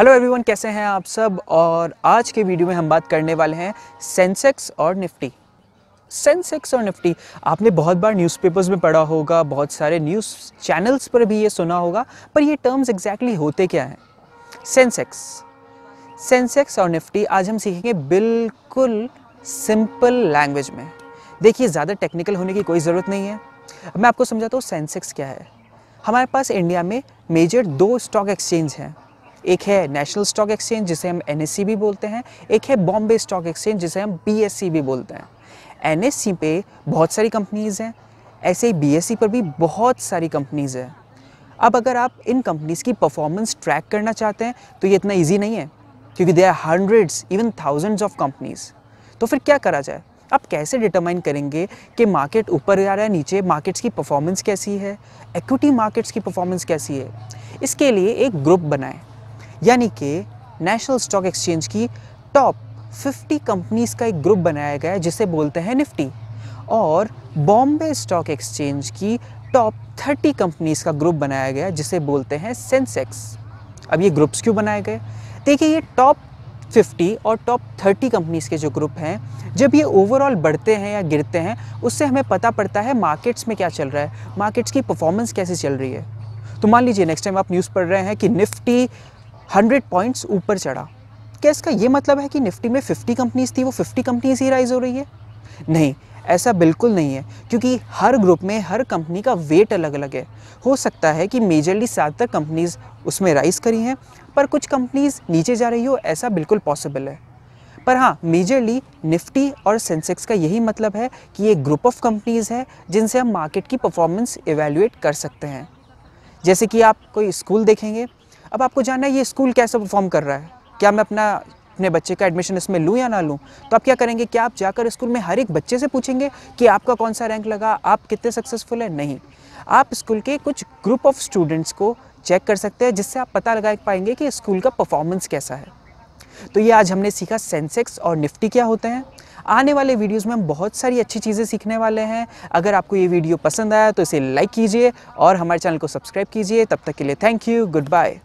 hello everyone कैसे हैं आप सब और आज के वीडियो में हम बात करने वाले हैं सेंसेक्स और निफ्टी सेंसेक्स और निफ्टी आपने बहुत बार न्यूज़पेपर्स में पढ़ा होगा बहुत सारे न्यूज़ चैनल्स पर भी ये सुना होगा पर ये टर्म्स एग्जैक्टली exactly होते क्या हैं सेंसेक्स सेंसेक्स और निफ्टी आज हम सीखेंगे बिल्कुल सिंपल लैंग्वेज में देखिए ज़्यादा टेक्निकल होने की कोई ज़रूरत नहीं है मैं आपको समझाता हूँ सेंसेक्स क्या है हमारे पास इंडिया में मेजर दो स्टॉक एक्सचेंज हैं एक है नेशनल स्टॉक एक्सचेंज जिसे हम एन भी बोलते हैं एक है बॉम्बे स्टॉक एक्सचेंज जिसे हम बी भी बोलते हैं एन पे बहुत सारी कंपनीज़ हैं ऐसे ही बी पर भी बहुत सारी कंपनीज़ हैं अब अगर आप इन कंपनीज़ की परफॉर्मेंस ट्रैक करना चाहते हैं तो ये इतना ईजी नहीं है क्योंकि they are hundreds even thousands of companies तो फिर क्या करा जाए आप कैसे डिटरमाइन करेंगे कि मार्केट ऊपर जा रहा है नीचे मार्केट्स की परफॉर्मेंस कैसी है इक्विटी मार्केट्स की परफॉर्मेंस कैसी है इसके लिए एक ग्रुप बनाएं यानी कि नेशनल स्टॉक एक्सचेंज की टॉप 50 कंपनीज का एक ग्रुप बनाया गया है जिसे बोलते हैं निफ्टी और बॉम्बे स्टॉक एक्सचेंज की टॉप 30 कंपनीज का ग्रुप बनाया गया है जिसे बोलते हैं सेंसेक्स अब ये ग्रुप्स क्यों बनाए गए देखिए ये टॉप 50 और टॉप 30 कंपनीज के जो ग्रुप हैं जब ये ओवरऑल बढ़ते हैं या गिरते हैं उससे हमें पता पड़ता है मार्केट्स में क्या चल रहा है मार्केट्स की परफॉर्मेंस कैसे चल रही है तो मान लीजिए नेक्स्ट टाइम आप न्यूज़ पढ़ रहे हैं कि निफ्टी हंड्रेड पॉइंट्स ऊपर चढ़ा क्या इसका ये मतलब है कि निफ्टी में फिफ्टी कंपनीज थी वो फिफ्टी कंपनीज ही राइज हो रही है नहीं ऐसा बिल्कुल नहीं है क्योंकि हर ग्रुप में हर कंपनी का वेट अलग अलग है हो सकता है कि मेजरली ज़्यादातर कंपनीज़ उसमें राइज करी हैं पर कुछ कंपनीज़ नीचे जा रही हो ऐसा बिल्कुल पॉसिबल है पर हाँ मेजरली निफ्टी और सेंसेक्स का यही मतलब है कि ये ग्रुप ऑफ कंपनीज़ है जिनसे हम मार्केट की परफॉर्मेंस इवेल्यूएट कर सकते हैं जैसे कि आप कोई स्कूल देखेंगे अब आपको जानना है ये स्कूल कैसे परफॉर्म कर रहा है क्या मैं अपना अपने बच्चे का एडमिशन इसमें लूँ या ना लूँ तो आप क्या करेंगे क्या आप जाकर स्कूल में हर एक बच्चे से पूछेंगे कि आपका कौन सा रैंक लगा आप कितने सक्सेसफुल हैं नहीं आप स्कूल के कुछ ग्रुप ऑफ स्टूडेंट्स को चेक कर सकते हैं जिससे आप पता लगा पाएंगे कि स्कूल का परफॉर्मेंस कैसा है तो ये आज हमने सीखा सेंसेक्स और निफ्टी क्या होते हैं आने वाले वीडियोस में हम बहुत सारी अच्छी चीज़ें सीखने वाले हैं अगर आपको ये वीडियो पसंद आया तो इसे लाइक कीजिए और हमारे चैनल को सब्सक्राइब कीजिए तब तक के लिए थैंक यू गुड बाय